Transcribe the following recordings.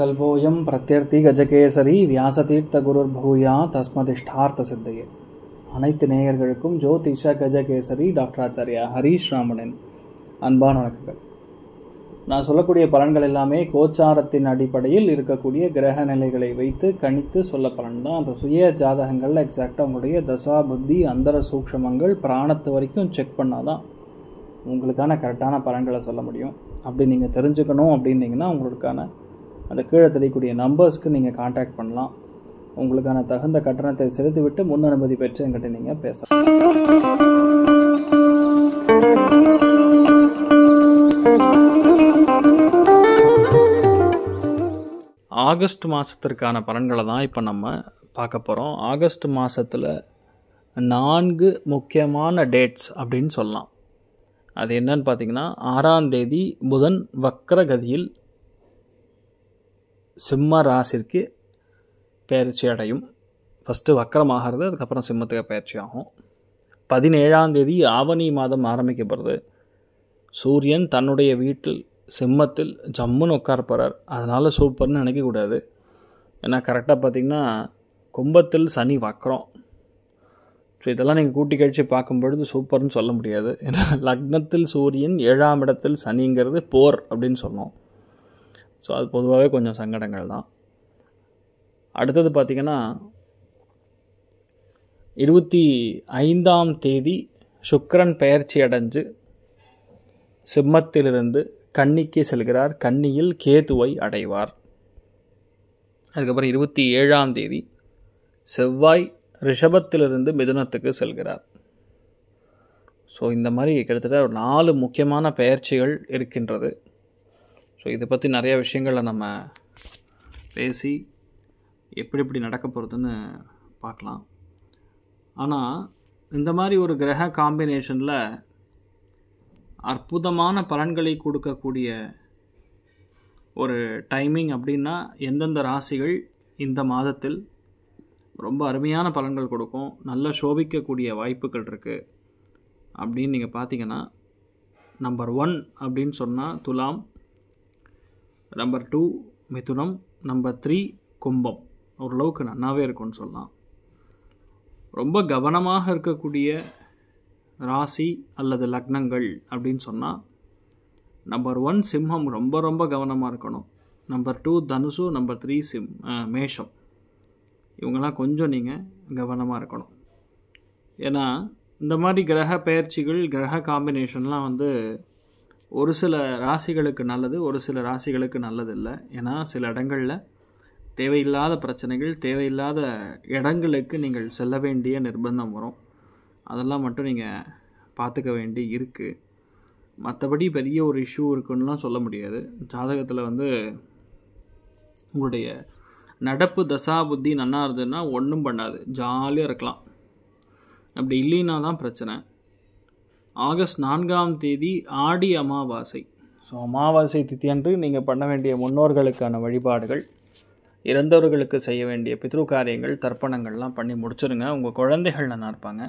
கல்போயம் பிரத்தியர்த்தி கஜகேசரி வியாசதீர்த்த குருர் பூயா தஸ்மதிஷ்டார்த்த சித்தையே அனைத்து நேயர்களுக்கும் ஜோதிஷா கஜகேசரி டாக்டர் ஆச்சாரியா ஹரீஷ் ராமனின் அன்பான வணக்கங்கள் நான் சொல்லக்கூடிய பலன்கள் எல்லாமே கோச்சாரத்தின் அடிப்படையில் இருக்கக்கூடிய கிரக நிலைகளை வைத்து கணித்து சொல்ல பலன் தான் அந்த சுய ஜாதகங்களில் எக்ஸாக்டாக உங்களுடைய தசா புத்தி அந்தர சூக்ஷமங்கள் பிராணத்து வரைக்கும் செக் பண்ணாதான் உங்களுக்கான கரெக்டான பலன்களை சொல்ல முடியும் அப்படி நீங்கள் தெரிஞ்சுக்கணும் அப்படின்னீங்கன்னா உங்களுக்கான அந்த கீழே தெரியக்கூடிய நம்பர்ஸ்க்கு நீங்கள் காண்டாக்ட் பண்ணலாம் உங்களுக்கான தகுந்த கட்டணத்தை செலுத்திவிட்டு முன் அனுமதி பெற்று என்கிட்ட நீங்கள் பேசலாம் ஆகஸ்ட் மாதத்திற்கான பலன்களை தான் இப்போ நம்ம பார்க்க போகிறோம் ஆகஸ்ட் மாதத்தில் நான்கு முக்கியமான டேட்ஸ் அப்படின்னு சொல்லலாம் அது என்னன்னு பார்த்தீங்கன்னா ஆறாம் தேதி புதன் வக்கரகதியில் சிம்ம ராசிற்கு பயிற்சி அடையும் ஃபஸ்ட்டு வக்கரமாகிறது அதுக்கப்புறம் சிம்மத்துக்கு பயிற்சி ஆகும் பதினேழாம் தேதி ஆவணி மாதம் ஆரம்பிக்கப்படுது சூரியன் தன்னுடைய வீட்டில் சிம்மத்தில் ஜம்முன்னு உட்கார போகிறார் அதனால் சூப்பர்னு நினைக்கக்கூடாது ஏன்னா கரெக்டாக பார்த்திங்கன்னா கும்பத்தில் சனி வக்கரம் ஸோ இதெல்லாம் நீங்கள் கூட்டி கழித்து பார்க்கும்பொழுது சூப்பர்னு சொல்ல முடியாது ஏன்னா லக்னத்தில் சூரியன் ஏழாம் இடத்தில் சனிங்கிறது போர் அப்படின்னு சொன்னோம் ஸோ அது பொதுவாகவே கொஞ்சம் சங்கடங்கள் தான் அடுத்தது பார்த்திங்கன்னா இருபத்தி ஐந்தாம் தேதி சுக்கரன் பெயர்ச்சி அடைஞ்சு சிம்மத்திலிருந்து கன்னிக்கு செல்கிறார் கன்னியில் கேதுவை அடைவார் அதுக்கப்புறம் இருபத்தி ஏழாம் தேதி செவ்வாய் ரிஷபத்திலிருந்து மிதுனத்துக்கு செல்கிறார் ஸோ இந்த மாதிரி கிட்டத்தட்ட ஒரு நாலு முக்கியமான பெயர்ச்சிகள் இருக்கின்றது ஸோ இதை பற்றி நிறையா விஷயங்களை நம்ம பேசி எப்படி எப்படி நடக்க போகிறதுன்னு பார்க்கலாம் ஆனால் இந்த மாதிரி ஒரு கிரக காம்பினேஷனில் அற்புதமான பலன்களை கொடுக்கக்கூடிய ஒரு டைமிங் அப்படின்னா எந்தெந்த ராசிகள் இந்த மாதத்தில் ரொம்ப அருமையான பலன்கள் கொடுக்கும் நல்லா சோபிக்கக்கூடிய வாய்ப்புகள் இருக்குது அப்படின்னு நீங்கள் பார்த்தீங்கன்னா நம்பர் ஒன் அப்படின்னு சொன்னால் துலாம் நம்பர் டூ மிதுனம் நம்பர் த்ரீ கும்பம் ஓரளவுக்கு நன்னாவே இருக்கும்னு சொல்லலாம் ரொம்ப கவனமாக இருக்கக்கூடிய ராசி அல்லது லக்னங்கள் அப்படின்னு சொன்னால் நம்பர் ஒன் சிம்மம் ரொம்ப ரொம்ப கவனமாக இருக்கணும் நம்பர் டூ தனுசு நம்பர் த்ரீ சிம் மேஷம் இவங்கெல்லாம் கொஞ்சம் நீங்கள் கவனமாக இருக்கணும் ஏன்னா இந்த மாதிரி கிரக பயிற்சிகள் கிரக காம்பினேஷன்லாம் வந்து ஒரு சில ராசிகளுக்கு நல்லது ஒரு சில ராசிகளுக்கு நல்லதில்லை ஏன்னா சில இடங்களில் தேவையில்லாத பிரச்சனைகள் தேவையில்லாத இடங்களுக்கு நீங்கள் செல்ல வேண்டிய நிர்பந்தம் வரும் அதெல்லாம் மட்டும் நீங்கள் பார்த்துக்க வேண்டி இருக்குது மற்றபடி பெரிய ஒரு இஷ்யூ இருக்குன்னுலாம் சொல்ல முடியாது ஜாதகத்தில் வந்து உங்களுடைய நடப்பு தசா புத்தி நல்லா இருந்ததுன்னா ஒன்றும் பண்ணாது ஜாலியாக இருக்கலாம் அப்படி இல்லைன்னா தான் பிரச்சனை ஆகஸ்ட் நான்காம் தேதி ஆடி அமாவாசை ஸோ அமாவாசை தித்தியன்று நீங்கள் பண்ண வேண்டிய முன்னோர்களுக்கான வழிபாடுகள் இறந்தவர்களுக்கு செய்ய வேண்டிய பித்ரு காரியங்கள் தர்ப்பணங்கள்லாம் பண்ணி முடிச்சுருங்க உங்கள் குழந்தைகள் நல்லா இருப்பாங்க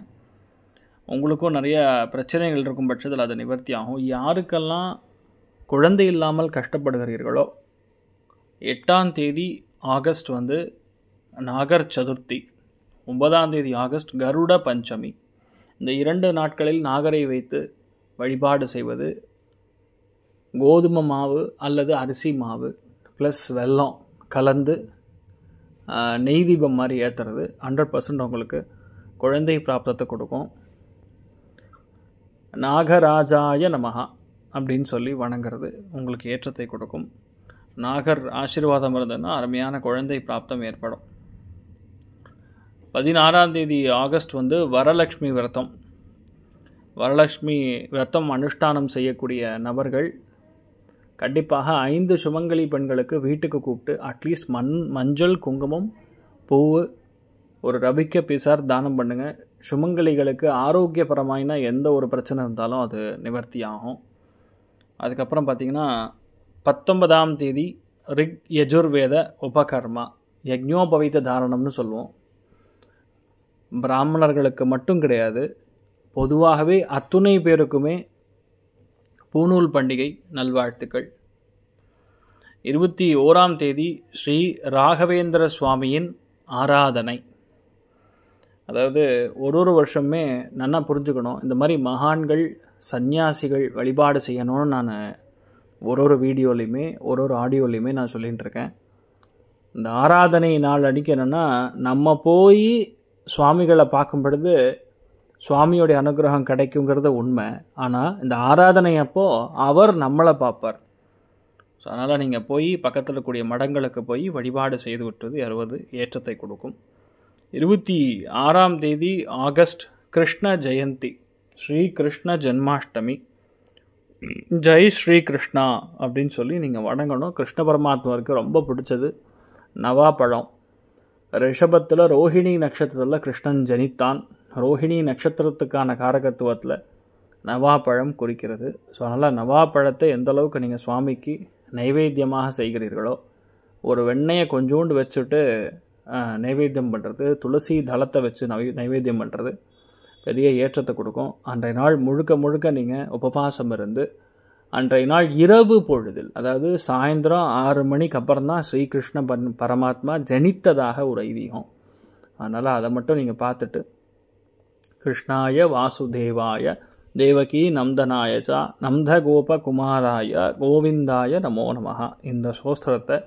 உங்களுக்கும் நிறைய பிரச்சனைகள் இருக்கும் பட்சத்தில் அது நிவர்த்தி ஆகும் யாருக்கெல்லாம் குழந்தை இல்லாமல் கஷ்டப்படுகிறீர்களோ எட்டாம் தேதி ஆகஸ்ட் வந்து நாகர் சதுர்த்தி ஒன்பதாம் தேதி ஆகஸ்ட் கருட பஞ்சமி இந்த இரண்டு நாட்களில் நாகரை வைத்து வழிபாடு செய்வது கோதுமை மாவு அல்லது அரிசி மாவு ப்ளஸ் வெல்லம் கலந்து நெய் தீபம் மாதிரி ஏற்றுறது ஹண்ட்ரட் பர்சன்ட் உங்களுக்கு குழந்தை பிராப்தத்தை கொடுக்கும் நாகராஜாய நமகா அப்படின்னு சொல்லி வணங்குறது உங்களுக்கு ஏற்றத்தை கொடுக்கும் நாகர் ஆசீர்வாதம் இருந்ததுன்னா அருமையான குழந்தை பிராப்தம் ஏற்படும் பதினாறாம் தேதி ஆகஸ்ட் வந்து வரலக்ஷ்மி விரதம் வரலக்ஷ்மி விரதம் அனுஷ்டானம் செய்யக்கூடிய நபர்கள் கண்டிப்பாக ஐந்து சுமங்கலி பெண்களுக்கு வீட்டுக்கு கூப்பிட்டு அட்லீஸ்ட் மண் மஞ்சள் குங்குமம் பூ ஒரு ரவிக்க பிசார் தானம் பண்ணுங்கள் சுமங்கலிகளுக்கு ஆரோக்கியபரமாயினா எந்த ஒரு பிரச்சனை இருந்தாலும் அது நிவர்த்தி ஆகும் அதுக்கப்புறம் பார்த்திங்கன்னா பத்தொன்பதாம் தேதி ரிக் யஜுர்வேத உபகர்மா யஜ்ஞோபவீத தாரணம்னு சொல்லுவோம் பிராமணர்களுக்கு மட்டும் கிடையாது பொதுவாகவே அத்துணை பேருக்குமே பூநூல் பண்டிகை நல்வாழ்த்துக்கள் இருபத்தி ஓராம் தேதி ஸ்ரீ ராகவேந்திர சுவாமியின் ஆராதனை அதாவது ஒரு ஒரு வருஷமே நல்லா புரிஞ்சுக்கணும் இந்த மாதிரி மகான்கள் சந்நியாசிகள் வழிபாடு செய்யணும்னு நான் ஒரு ஒரு வீடியோலையுமே ஒரு ஒரு ஆடியோலையுமே நான் சொல்லிகிட்டு இருக்கேன் இந்த ஆராதனை நாள் அடிக்கணும்னா என்னென்னா நம்ம போய் சுவாமிகளை பார்க்கும் பொழுது சுவாமியோடைய அனுகிரகம் கிடைக்குங்கிறது உண்மை ஆனால் இந்த ஆராதனை அப்போது அவர் நம்மளை பார்ப்பார் ஸோ அதனால் நீங்கள் போய் பக்கத்தில் இருக்கக்கூடிய மடங்களுக்கு போய் வழிபாடு செய்து விட்டது அறுபது ஏற்றத்தை கொடுக்கும் இருபத்தி ஆறாம் தேதி ஆகஸ்ட் கிருஷ்ண ஜெயந்தி ஸ்ரீ கிருஷ்ண ஜென்மாஷ்டமி ஜெய் ஸ்ரீ கிருஷ்ணா அப்படின்னு சொல்லி நீங்கள் வணங்கணும் கிருஷ்ண பரமாத்மாவுக்கு ரொம்ப பிடிச்சது நவா பழம் ரிஷபத்தில் ரோஹிணி நட்சத்திரத்தில் கிருஷ்ணன் ஜனித்தான் ரோஹிணி நட்சத்திரத்துக்கான காரகத்துவத்தில் நவாப்பழம் குறிக்கிறது ஸோ அதனால் நவாப்பழத்தை எந்தளவுக்கு நீங்கள் சுவாமிக்கு நைவேத்தியமாக செய்கிறீர்களோ ஒரு வெண்ணையை கொஞ்சோண்டு வச்சுட்டு நைவேத்தியம் பண்ணுறது துளசி தளத்தை வச்சு நவை நைவேத்தியம் பண்ணுறது பெரிய ஏற்றத்தை கொடுக்கும் அன்றைய நாள் முழுக்க முழுக்க நீங்கள் உபவாசம் இருந்து அன்றைய நாள் இரவு பொழுதில் அதாவது சாயந்தரம் ஆறு மணிக்கு அப்புறம் தான் ஸ்ரீகிருஷ்ண பரமாத்மா ஜனித்ததாக ஒரு ஐதீகம் அதனால் அதை மட்டும் நீங்கள் பார்த்துட்டு கிருஷ்ணாய வாசுதேவாய தேவகி நந்த கோப குமாராய கோவிந்தாய நமோ நமகா இந்த சோஸ்திரத்தை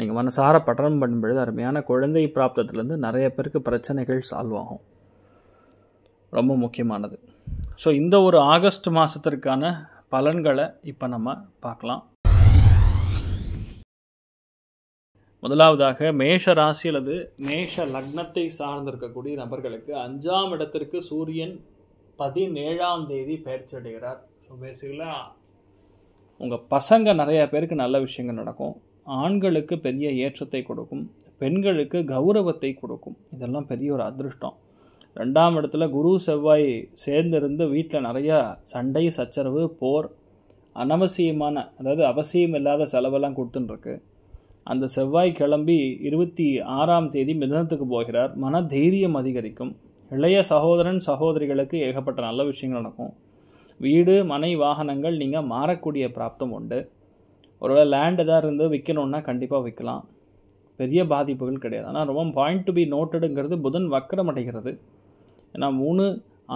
நீங்கள் மனசார பட்டணம் பண்ணும்பொழுது அருமையான குழந்தை பிராப்தத்துலேருந்து நிறைய பேருக்கு பிரச்சனைகள் சால்வ் ஆகும் ரொம்ப முக்கியமானது ஸோ இந்த ஒரு ஆகஸ்ட் மாதத்திற்கான பலன்களை இப்போ நம்ம பார்க்கலாம் முதலாவதாக மேஷ ராசி அல்லது மேஷ லக்னத்தை சார்ந்திருக்கக்கூடிய நபர்களுக்கு அஞ்சாம் இடத்திற்கு சூரியன் பதினேழாம் தேதி பயிற்சி அடைகிறார் ஸோ பேசிக்கலாக உங்கள் பசங்க நிறையா பேருக்கு நல்ல விஷயங்கள் நடக்கும் ஆண்களுக்கு பெரிய ஏற்றத்தை கொடுக்கும் பெண்களுக்கு கௌரவத்தை கொடுக்கும் இதெல்லாம் பெரிய ஒரு அதிருஷ்டம் ரெண்டாம் இடத்துல குரு செவ்வாய் சேர்ந்திருந்து வீட்டில் நிறையா சண்டை சச்சரவு போர் அனவசியமான அதாவது அவசியம் இல்லாத செலவெல்லாம் கொடுத்துட்டுருக்கு அந்த செவ்வாய் கிளம்பி இருபத்தி ஆறாம் தேதி மிதனத்துக்கு போகிறார் மன தைரியம் அதிகரிக்கும் இளைய சகோதரன் சகோதரிகளுக்கு ஏகப்பட்ட நல்ல விஷயங்கள் நடக்கும் வீடு மனை வாகனங்கள் நீங்கள் மாறக்கூடிய பிராப்தம் உண்டு ஒருவேளை லேண்ட் எதாக இருந்து விற்கணுன்னா கண்டிப்பாக விற்கலாம் பெரிய பாதிப்புகள் கிடையாது ஆனால் ரொம்ப பாயிண்ட் டு பி நோட்டடுங்கிறது புதன் வக்கரம் அடைகிறது ஏன்னா மூணு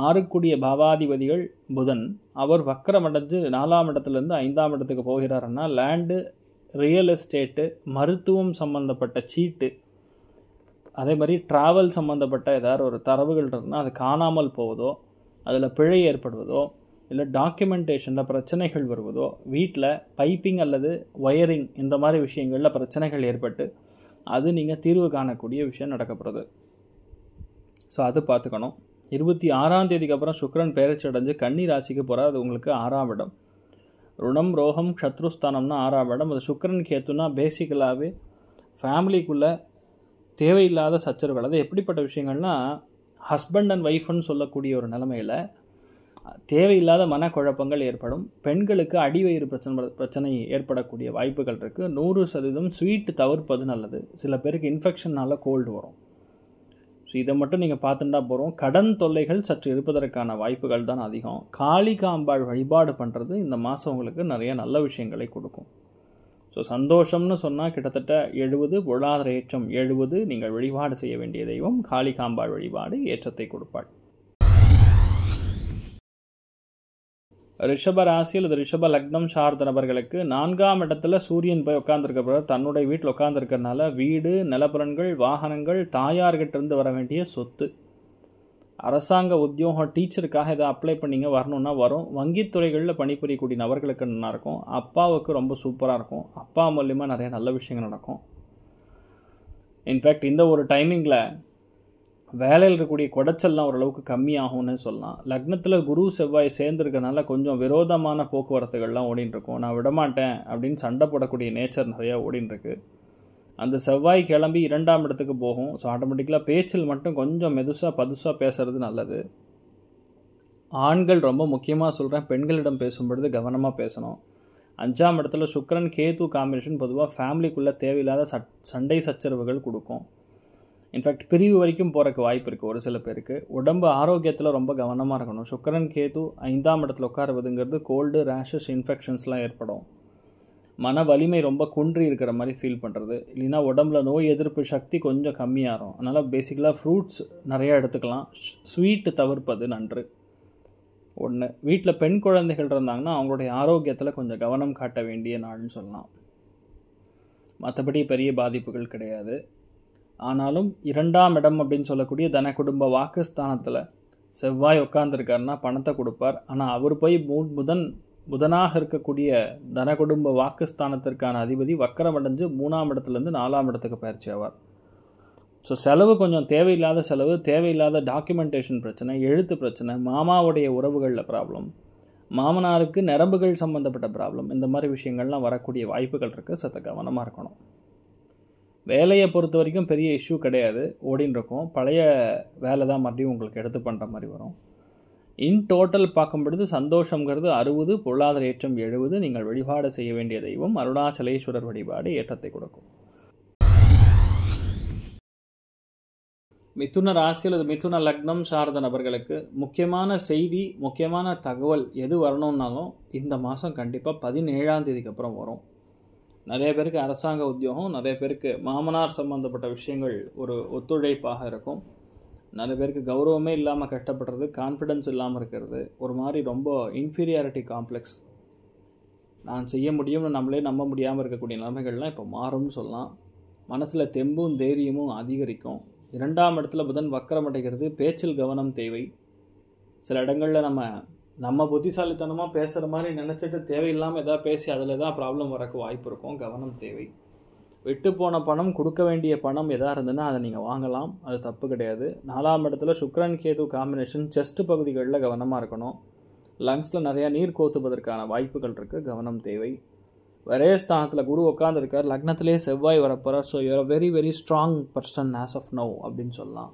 ஆறுக்குடிய பாவாதிபதிகள் புதன் அவர் அடைஞ்சு நாலாம் இடத்துலேருந்து ஐந்தாம் இடத்துக்கு போகிறாருன்னா லேண்டு ரியல் எஸ்டேட்டு மருத்துவம் சம்மந்தப்பட்ட சீட்டு அதே மாதிரி ட்ராவல் சம்மந்தப்பட்ட ஏதாவது ஒரு தரவுகள் இருந்தால் அது காணாமல் போவதோ அதில் பிழை ஏற்படுவதோ இல்லை டாக்குமெண்டேஷனில் பிரச்சனைகள் வருவதோ வீட்டில் பைப்பிங் அல்லது ஒயரிங் இந்த மாதிரி விஷயங்களில் பிரச்சனைகள் ஏற்பட்டு அது நீங்கள் தீர்வு காணக்கூடிய விஷயம் நடக்கப்படுது ஸோ அதை பார்த்துக்கணும் இருபத்தி ஆறாம் தேதிக்கு அப்புறம் சுக்கரன் பெயர்ச்சி அடைஞ்சு கன்னி ராசிக்கு போகிறார் அது உங்களுக்கு ஆறாம் இடம் ருணம் ரோகம் சத்ருஸ்தானம்னா ஆறாம் இடம் அது சுக்கரன் ஏற்றுனா பேசிக்கலாகவே ஃபேமிலிக்குள்ளே தேவையில்லாத சச்சரவுகள் அது எப்படிப்பட்ட விஷயங்கள்னா ஹஸ்பண்ட் அண்ட் ஒய்ஃப்னு சொல்லக்கூடிய ஒரு நிலமையில் தேவையில்லாத மனக்குழப்பங்கள் ஏற்படும் பெண்களுக்கு அடிவயிறு பிரச்சனை பிரச்சனை ஏற்படக்கூடிய வாய்ப்புகள் இருக்குது நூறு சதவீதம் ஸ்வீட் தவிர்ப்பது நல்லது சில பேருக்கு இன்ஃபெக்ஷன்னால் கோல்டு வரும் ஸோ இதை மட்டும் நீங்கள் பார்த்துட்டா போகிறோம் கடன் தொல்லைகள் சற்று இருப்பதற்கான வாய்ப்புகள் தான் அதிகம் காளி காம்பாள் வழிபாடு பண்ணுறது இந்த மாதம் உங்களுக்கு நிறைய நல்ல விஷயங்களை கொடுக்கும் ஸோ சந்தோஷம்னு சொன்னால் கிட்டத்தட்ட எழுபது பொருளாதார ஏற்றம் எழுபது நீங்கள் வழிபாடு செய்ய வேண்டிய தெய்வம் காளி காம்பாள் வழிபாடு ஏற்றத்தை கொடுப்பாள் ரிஷப ராசி அல்லது ரிஷப லக்னம் சார்ந்த நபர்களுக்கு நான்காம் இடத்துல சூரியன் போய் உட்காந்துருக்கிறவர் தன்னுடைய வீட்டில் உட்காந்துருக்கறனால வீடு நிலப்புலன்கள் வாகனங்கள் தாயார்கிட்டேருந்து வர வேண்டிய சொத்து அரசாங்க உத்தியோகம் டீச்சருக்காக எதாவது அப்ளை பண்ணிங்க வரணுன்னா வரும் வங்கித்துறைகளில் பணிபுரியக்கூடிய நபர்களுக்கு நல்லாயிருக்கும் இருக்கும் அப்பாவுக்கு ரொம்ப சூப்பராக இருக்கும் அப்பா மூலியமாக நிறைய நல்ல விஷயங்கள் நடக்கும் இன்ஃபேக்ட் இந்த ஒரு டைமிங்கில் வேலையில் இருக்கக்கூடிய குடைச்சல்லாம் ஓரளவுக்கு கம்மியாகும்னு சொல்லலாம் லக்னத்தில் குரு செவ்வாய் சேர்ந்துருக்கனால கொஞ்சம் விரோதமான போக்குவரத்துகள்லாம் ஓடின்னு நான் விடமாட்டேன் அப்படின்னு சண்டை போடக்கூடிய நேச்சர் நிறையா ஓடின்ருக்கு அந்த செவ்வாய் கிளம்பி இரண்டாம் இடத்துக்கு போகும் ஸோ ஆட்டோமேட்டிக்கலாக பேச்சில் மட்டும் கொஞ்சம் மெதுசாக பதுசாக பேசுகிறது நல்லது ஆண்கள் ரொம்ப முக்கியமாக சொல்கிறேன் பெண்களிடம் பேசும்பொழுது கவனமாக பேசணும் அஞ்சாம் இடத்துல சுக்கரன் கேது காம்பினேஷன் பொதுவாக ஃபேமிலிக்குள்ளே தேவையில்லாத சண்டை சச்சரவுகள் கொடுக்கும் இன்ஃபேக்ட் பிரிவு வரைக்கும் போகிறக்கு வாய்ப்பு இருக்குது ஒரு சில பேருக்கு உடம்பு ஆரோக்கியத்தில் ரொம்ப கவனமாக இருக்கணும் சுக்கரன் கேது ஐந்தாம் இடத்துல உட்காருவதுங்கிறது கோல்டு ரேஷஸ் இன்ஃபெக்ஷன்ஸ்லாம் ஏற்படும் மன வலிமை ரொம்ப குன்றி இருக்கிற மாதிரி ஃபீல் பண்ணுறது இல்லைன்னா உடம்புல நோய் எதிர்ப்பு சக்தி கொஞ்சம் கம்மியாகும் அதனால் பேசிக்கலாக ஃப்ரூட்ஸ் நிறையா எடுத்துக்கலாம் ஸ்வீட்டு தவிர்ப்பது நன்று ஒன்று வீட்டில் பெண் குழந்தைகள் இருந்தாங்கன்னா அவங்களுடைய ஆரோக்கியத்தில் கொஞ்சம் கவனம் காட்ட வேண்டிய நாள்னு சொல்லலாம் மற்றபடி பெரிய பாதிப்புகள் கிடையாது ஆனாலும் இரண்டாம் இடம் அப்படின்னு சொல்லக்கூடிய தன குடும்ப வாக்குஸ்தானத்தில் செவ்வாய் உட்காந்துருக்காருன்னா பணத்தை கொடுப்பார் ஆனால் அவர் போய் புதன் புதனாக இருக்கக்கூடிய தன குடும்ப வாக்குஸ்தானத்திற்கான அதிபதி வக்கரம் அடைஞ்சு மூணாம் இடத்துலேருந்து நாலாம் இடத்துக்கு பயிற்சி ஆவார் ஸோ செலவு கொஞ்சம் தேவையில்லாத செலவு தேவையில்லாத டாக்குமெண்டேஷன் பிரச்சனை எழுத்து பிரச்சனை மாமாவுடைய உறவுகளில் ப்ராப்ளம் மாமனாருக்கு நரம்புகள் சம்மந்தப்பட்ட ப்ராப்ளம் இந்த மாதிரி விஷயங்கள்லாம் வரக்கூடிய வாய்ப்புகள் இருக்குது சத்த கவனமாக இருக்கணும் வேலையை பொறுத்த வரைக்கும் பெரிய இஷ்யூ கிடையாது ஓடின்னு இருக்கும் பழைய வேலை தான் மறுபடியும் உங்களுக்கு எடுத்து பண்ணுற மாதிரி வரும் இன் டோட்டல் பார்க்கும்பொழுது சந்தோஷங்கிறது அறுபது பொருளாதார ஏற்றம் எழுபது நீங்கள் வழிபாடு செய்ய வேண்டிய தெய்வம் அருணாச்சலேஸ்வரர் வழிபாடு ஏற்றத்தை கொடுக்கும் மிதுன ராசி அல்லது மிதுன லக்னம் சார்ந்த நபர்களுக்கு முக்கியமான செய்தி முக்கியமான தகவல் எது வரணும்னாலும் இந்த மாதம் கண்டிப்பாக பதினேழாம் தேதிக்கு அப்புறம் வரும் நிறைய பேருக்கு அரசாங்க உத்தியோகம் நிறைய பேருக்கு மாமனார் சம்மந்தப்பட்ட விஷயங்கள் ஒரு ஒத்துழைப்பாக இருக்கும் நிறைய பேருக்கு கௌரவமே இல்லாமல் கஷ்டப்படுறது கான்ஃபிடென்ஸ் இல்லாமல் இருக்கிறது ஒரு மாதிரி ரொம்ப இன்ஃபீரியாரிட்டி காம்ப்ளெக்ஸ் நான் செய்ய முடியும்னு நம்மளே நம்ப முடியாமல் இருக்கக்கூடிய நிலைமைகள்லாம் இப்போ மாறும்னு சொல்லலாம் மனசில் தெம்பும் தைரியமும் அதிகரிக்கும் இரண்டாம் இடத்துல புதன் வக்கரம் பேச்சில் கவனம் தேவை சில இடங்களில் நம்ம நம்ம புத்திசாலித்தனமாக பேசுகிற மாதிரி நினச்சிட்டு தேவையில்லாமல் எதாவது பேசி அதில் தான் ப்ராப்ளம் வரக்கு வாய்ப்பு இருக்கும் கவனம் தேவை விட்டு போன பணம் கொடுக்க வேண்டிய பணம் எதாக இருந்ததுன்னா அதை நீங்கள் வாங்கலாம் அது தப்பு கிடையாது நாலாம் இடத்துல சுக்ரன் கேது காம்பினேஷன் செஸ்ட் பகுதிகளில் கவனமாக இருக்கணும் லங்ஸில் நிறையா நீர் கோத்துவதற்கான வாய்ப்புகள் இருக்குது கவனம் தேவை ஒரே ஸ்தானத்தில் குரு உட்காந்துருக்கார் லக்னத்திலே செவ்வாய் வரப்போகிறார் so you are very very strong person as of now அப்படின்னு சொல்லலாம்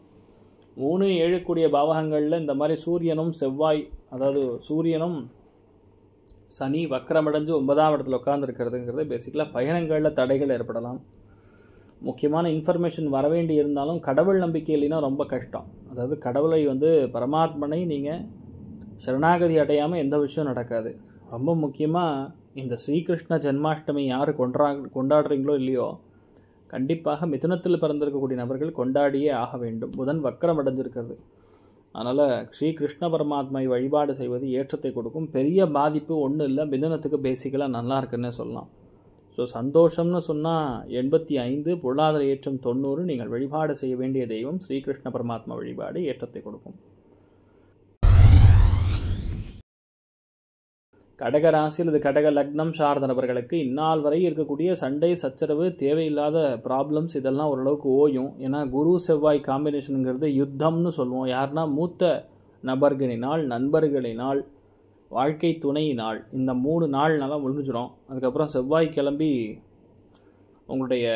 மூணு ஏழு கூடிய பாவகங்களில் இந்த மாதிரி சூரியனும் செவ்வாய் அதாவது சூரியனும் சனி வக்கரமடைஞ்சு ஒன்பதாம் இடத்துல உட்காந்துருக்கிறதுங்கிறது பேசிக்கலாக பயணங்களில் தடைகள் ஏற்படலாம் முக்கியமான இன்ஃபர்மேஷன் வரவேண்டி இருந்தாலும் கடவுள் நம்பிக்கை இல்லைன்னா ரொம்ப கஷ்டம் அதாவது கடவுளை வந்து பரமாத்மனை நீங்கள் சரணாகதி அடையாமல் எந்த விஷயம் நடக்காது ரொம்ப முக்கியமாக இந்த ஸ்ரீகிருஷ்ண ஜென்மாஷ்டமி யார் கொண்டா கொண்டாடுறீங்களோ இல்லையோ கண்டிப்பாக மிதுனத்தில் பிறந்திருக்கக்கூடிய நபர்கள் கொண்டாடியே ஆக வேண்டும் புதன் வக்கரம் அடைஞ்சிருக்கிறது அதனால் ஸ்ரீ கிருஷ்ண பரமாத்மை வழிபாடு செய்வது ஏற்றத்தை கொடுக்கும் பெரிய பாதிப்பு ஒன்றும் இல்லை மிதனத்துக்கு பேசிக்கலாக நல்லா இருக்குன்னு சொல்லலாம் ஸோ சந்தோஷம்னு சொன்னால் எண்பத்தி ஐந்து பொருளாதார ஏற்றம் தொண்ணூறு நீங்கள் வழிபாடு செய்ய வேண்டிய தெய்வம் ஸ்ரீகிருஷ்ண பரமாத்மா வழிபாடு ஏற்றத்தை கொடுக்கும் கடக ராசி அல்லது கடக லக்னம் சார்ந்த நபர்களுக்கு இந்நாள் வரை இருக்கக்கூடிய சண்டை சச்சரவு தேவையில்லாத ப்ராப்ளம்ஸ் இதெல்லாம் ஓரளவுக்கு ஓயும் ஏன்னா குரு செவ்வாய் காம்பினேஷனுங்கிறது யுத்தம்னு சொல்லுவோம் யாருன்னா மூத்த நபர்களினால் நண்பர்களினால் வாழ்க்கை துணையினால் இந்த மூணு நாள்னால நல்லா முடிஞ்சிடும் அதுக்கப்புறம் செவ்வாய் கிளம்பி உங்களுடைய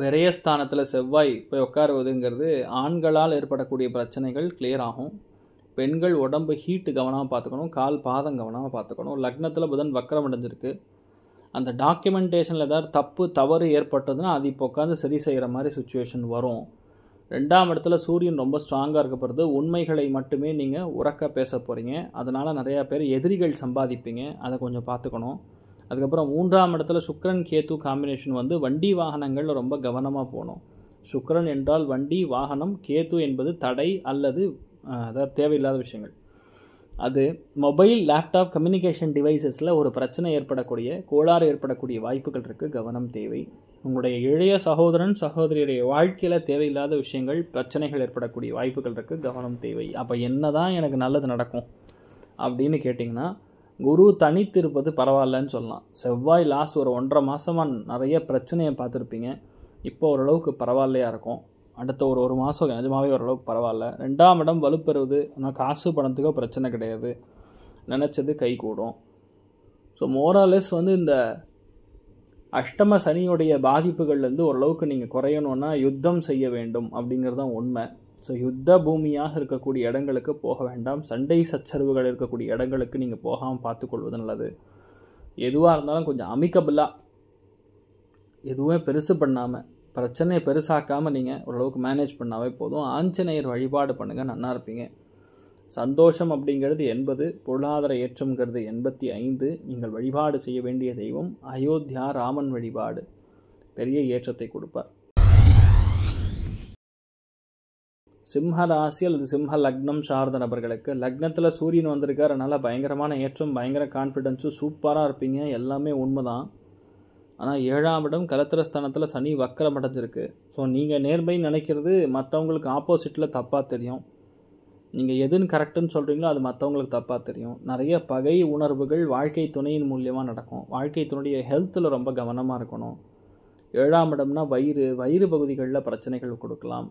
விரயஸ்தானத்தில் செவ்வாய் போய் உட்காருவதுங்கிறது ஆண்களால் ஏற்படக்கூடிய பிரச்சனைகள் கிளியர் ஆகும் பெண்கள் உடம்பு ஹீட்டு கவனமாக பார்த்துக்கணும் கால் பாதம் கவனமாக பார்த்துக்கணும் லக்னத்தில் புதன் வக்கரம் அடைஞ்சிருக்கு அந்த டாக்குமெண்டேஷனில் ஏதாவது தப்பு தவறு ஏற்பட்டதுன்னா அது இப்போ உட்காந்து சரி செய்கிற மாதிரி சுச்சுவேஷன் வரும் ரெண்டாம் இடத்துல சூரியன் ரொம்ப ஸ்ட்ராங்காக இருக்கப்படுறது உண்மைகளை மட்டுமே நீங்கள் உறக்க பேச போகிறீங்க அதனால் நிறையா பேர் எதிரிகள் சம்பாதிப்பீங்க அதை கொஞ்சம் பார்த்துக்கணும் அதுக்கப்புறம் மூன்றாம் இடத்துல சுக்ரன் கேத்து காம்பினேஷன் வந்து வண்டி வாகனங்கள் ரொம்ப கவனமாக போகணும் சுக்ரன் என்றால் வண்டி வாகனம் கேத்து என்பது தடை அல்லது அதாவது தேவையில்லாத விஷயங்கள் அது மொபைல் லேப்டாப் கம்யூனிகேஷன் டிவைசஸில் ஒரு பிரச்சனை ஏற்படக்கூடிய கோளாறு ஏற்படக்கூடிய வாய்ப்புகள் இருக்குது கவனம் தேவை உங்களுடைய இளைய சகோதரன் சகோதரியுடைய வாழ்க்கையில் தேவையில்லாத விஷயங்கள் பிரச்சனைகள் ஏற்படக்கூடிய வாய்ப்புகள் இருக்குது கவனம் தேவை அப்போ என்ன தான் எனக்கு நல்லது நடக்கும் அப்படின்னு கேட்டிங்கன்னா குரு தனித்திருப்பது பரவாயில்லன்னு சொல்லலாம் செவ்வாய் லாஸ்ட் ஒரு ஒன்றரை மாதமாக நிறைய பிரச்சனையை பார்த்துருப்பீங்க இப்போ ஓரளவுக்கு பரவாயில்லையாக இருக்கும் அடுத்த ஒரு ஒரு மாதம் நிஜமாகவே ஓரளவுக்கு பரவாயில்ல ரெண்டாம் இடம் வலுப்பெறுவது ஆனால் காசு பணத்துக்கோ பிரச்சனை கிடையாது நினச்சது கை கூடும் ஸோ மோராலஸ் வந்து இந்த அஷ்டம சனியுடைய பாதிப்புகள்லேருந்து ஓரளவுக்கு நீங்கள் குறையணுன்னா யுத்தம் செய்ய வேண்டும் அப்படிங்கிறது தான் உண்மை ஸோ யுத்த பூமியாக இருக்கக்கூடிய இடங்களுக்கு போக வேண்டாம் சண்டை சச்சரவுகள் இருக்கக்கூடிய இடங்களுக்கு நீங்கள் போகாமல் பார்த்துக்கொள்வது நல்லது எதுவாக இருந்தாலும் கொஞ்சம் அமிக்கபிளாக எதுவுமே பெருசு பண்ணாமல் பிரச்சனையை பெருசாக்காமல் நீங்கள் ஓரளவுக்கு மேனேஜ் பண்ணாவே போதும் ஆஞ்சநேயர் வழிபாடு பண்ணுங்கள் நல்லா இருப்பீங்க சந்தோஷம் அப்படிங்கிறது எண்பது பொருளாதார ஏற்றம்ங்கிறது எண்பத்தி ஐந்து நீங்கள் வழிபாடு செய்ய வேண்டிய தெய்வம் அயோத்தியா ராமன் வழிபாடு பெரிய ஏற்றத்தை கொடுப்பார் சிம்ம ராசி அல்லது சிம்ம லக்னம் சார்ந்த நபர்களுக்கு லக்னத்தில் சூரியன் வந்திருக்கார் அதனால் பயங்கரமான ஏற்றம் பயங்கர கான்ஃபிடென்ஸும் சூப்பராக இருப்பீங்க எல்லாமே உண்மைதான் ஆனால் ஏழாம் இடம் கலத்திரஸ்தானத்தில் சனி வக்கரம் அடைஞ்சிருக்கு ஸோ நீங்கள் நேர்மைன்னு நினைக்கிறது மற்றவங்களுக்கு ஆப்போசிட்டில் தப்பாக தெரியும் நீங்கள் எதுன்னு கரெக்டுன்னு சொல்கிறீங்களோ அது மற்றவங்களுக்கு தப்பாக தெரியும் நிறைய பகை உணர்வுகள் வாழ்க்கை துணையின் மூலியமாக நடக்கும் வாழ்க்கை துணையுடைய ஹெல்த்தில் ரொம்ப கவனமாக இருக்கணும் ஏழாம் இடம்னா வயிறு வயிறு பகுதிகளில் பிரச்சனைகள் கொடுக்கலாம்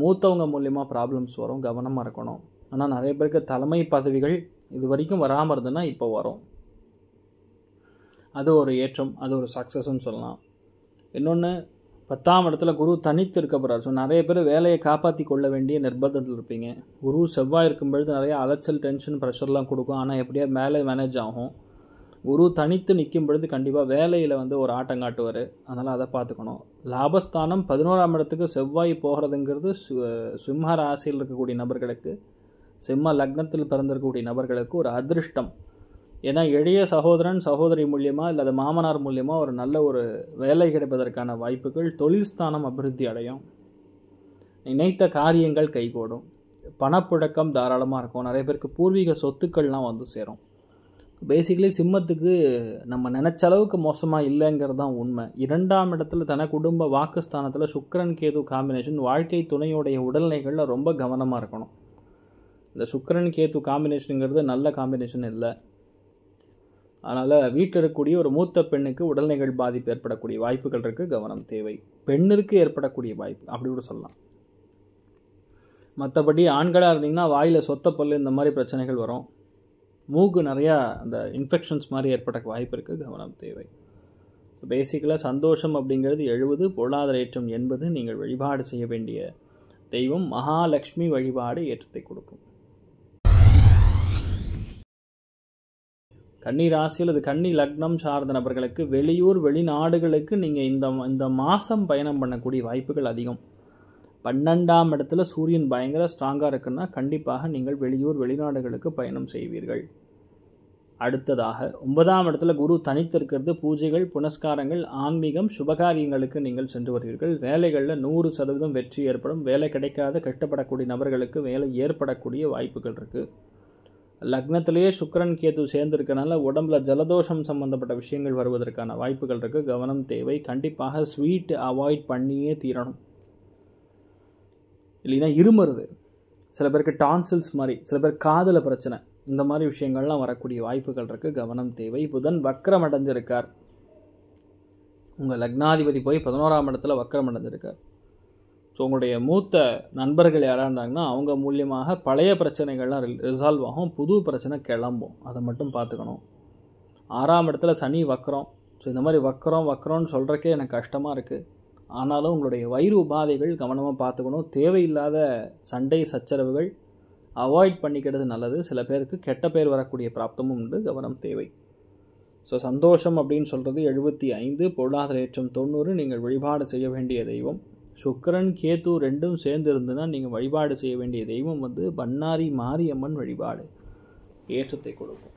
மூத்தவங்க மூலியமாக ப்ராப்ளம்ஸ் வரும் கவனமாக இருக்கணும் ஆனால் நிறைய பேருக்கு தலைமை பதவிகள் இது வரைக்கும் வராமல் இருந்ததுன்னா இப்போ வரும் அது ஒரு ஏற்றம் அது ஒரு சக்ஸஸ்ன்னு சொல்லலாம் இன்னொன்று பத்தாம் இடத்துல குரு தனித்து இருக்க போகிறார் ஸோ நிறைய பேர் வேலையை காப்பாற்றி கொள்ள வேண்டிய நிர்பந்தத்தில் இருப்பீங்க குரு செவ்வாய் இருக்கும்பொழுது நிறைய அலைச்சல் டென்ஷன் ப்ரெஷர்லாம் கொடுக்கும் ஆனால் எப்படியா மேலே மேனேஜ் ஆகும் குரு தனித்து நிற்கும் பொழுது கண்டிப்பாக வேலையில் வந்து ஒரு ஆட்டம் காட்டுவார் அதனால் அதை பார்த்துக்கணும் லாபஸ்தானம் பதினோராம் இடத்துக்கு செவ்வாய் போகிறதுங்கிறது சிம்ம ராசியில் இருக்கக்கூடிய நபர்களுக்கு சிம்ம லக்னத்தில் பிறந்திருக்கக்கூடிய நபர்களுக்கு ஒரு அதிர்ஷ்டம் ஏன்னா எளிய சகோதரன் சகோதரி மூலியமாக இல்லாத மாமனார் மூலியமாக ஒரு நல்ல ஒரு வேலை கிடைப்பதற்கான வாய்ப்புகள் தொழில் ஸ்தானம் அபிவிருத்தி அடையும் நினைத்த காரியங்கள் கைகூடும் பணப்புழக்கம் தாராளமாக இருக்கும் நிறைய பேருக்கு பூர்வீக சொத்துக்கள்லாம் வந்து சேரும் பேசிக்கலி சிம்மத்துக்கு நம்ம நினச்ச அளவுக்கு மோசமாக இல்லைங்கிறது தான் உண்மை இரண்டாம் இடத்துல தன குடும்ப வாக்குஸ்தானத்தில் சுக்கரன் கேது காம்பினேஷன் வாழ்க்கை துணையுடைய உடல்நிலைகளில் ரொம்ப கவனமாக இருக்கணும் இந்த சுக்கரன் கேது காம்பினேஷனுங்கிறது நல்ல காம்பினேஷன் இல்லை அதனால் வீட்டில் இருக்கக்கூடிய ஒரு மூத்த பெண்ணுக்கு உடல்நிலைகள் பாதிப்பு ஏற்படக்கூடிய வாய்ப்புகள் இருக்குது கவனம் தேவை பெண்ணிற்கு ஏற்படக்கூடிய வாய்ப்பு அப்படி கூட சொல்லலாம் மற்றபடி ஆண்களாக இருந்தீங்கன்னா வாயில் பல் இந்த மாதிரி பிரச்சனைகள் வரும் மூக்கு நிறையா அந்த இன்ஃபெக்ஷன்ஸ் மாதிரி ஏற்பட வாய்ப்பு இருக்குது கவனம் தேவை பேசிக்கலாக சந்தோஷம் அப்படிங்கிறது எழுபது பொருளாதார ஏற்றம் என்பது நீங்கள் வழிபாடு செய்ய வேண்டிய தெய்வம் மகாலட்சுமி வழிபாடு ஏற்றத்தை கொடுக்கும் கன்னி ராசியில் அது கன்னி லக்னம் சார்ந்த நபர்களுக்கு வெளியூர் வெளிநாடுகளுக்கு நீங்கள் இந்த இந்த மாதம் பயணம் பண்ணக்கூடிய வாய்ப்புகள் அதிகம் பன்னெண்டாம் இடத்துல சூரியன் பயங்கர ஸ்ட்ராங்காக இருக்குன்னா கண்டிப்பாக நீங்கள் வெளியூர் வெளிநாடுகளுக்கு பயணம் செய்வீர்கள் அடுத்ததாக ஒன்பதாம் இடத்துல குரு தனித்திருக்கிறது பூஜைகள் புனஸ்காரங்கள் ஆன்மீகம் சுபகாரியங்களுக்கு நீங்கள் சென்று வருவீர்கள் வேலைகளில் நூறு சதவீதம் வெற்றி ஏற்படும் வேலை கிடைக்காத கஷ்டப்படக்கூடிய நபர்களுக்கு வேலை ஏற்படக்கூடிய வாய்ப்புகள் இருக்குது லக்னத்திலேயே சுக்கரன் கேது சேர்ந்துருக்கனால உடம்புல ஜலதோஷம் சம்மந்தப்பட்ட விஷயங்கள் வருவதற்கான வாய்ப்புகள் இருக்குது கவனம் தேவை கண்டிப்பாக ஸ்வீட் அவாய்ட் பண்ணியே தீரணும் இல்லைன்னா இருமருது சில பேருக்கு டான்சில்ஸ் மாதிரி சில பேர் காதில் பிரச்சனை இந்த மாதிரி விஷயங்கள்லாம் வரக்கூடிய வாய்ப்புகள் இருக்குது கவனம் தேவை புதன் வக்கரம் அடைஞ்சிருக்கார் உங்கள் லக்னாதிபதி போய் பதினோராம் இடத்துல வக்கரம் அடைஞ்சிருக்கார் ஸோ உங்களுடைய மூத்த நண்பர்கள் யாராக இருந்தாங்கன்னா அவங்க மூலியமாக பழைய பிரச்சனைகள்லாம் ரிசால்வ் ஆகும் புது பிரச்சனை கிளம்பும் அதை மட்டும் பார்த்துக்கணும் ஆறாம் இடத்துல சனி வக்கரம் ஸோ இந்த மாதிரி வக்கரம் வக்கரம்னு சொல்கிறக்கே எனக்கு கஷ்டமாக இருக்குது ஆனாலும் உங்களுடைய வயிறு உபாதைகள் கவனமாக பார்த்துக்கணும் தேவையில்லாத சண்டை சச்சரவுகள் அவாய்ட் பண்ணிக்கிறது நல்லது சில பேருக்கு கெட்ட பேர் வரக்கூடிய பிராப்தமும் உண்டு கவனம் தேவை ஸோ சந்தோஷம் அப்படின்னு சொல்கிறது எழுபத்தி ஐந்து பொருளாதார ஏற்றம் தொண்ணூறு நீங்கள் வழிபாடு செய்ய வேண்டிய தெய்வம் சுக்கரன் கேத்து ரெண்டும் சேர்ந்து இருந்ததுனால் நீங்கள் வழிபாடு செய்ய வேண்டிய தெய்வம் வந்து பன்னாரி மாரியம்மன் வழிபாடு ஏற்றத்தை கொடுக்கும்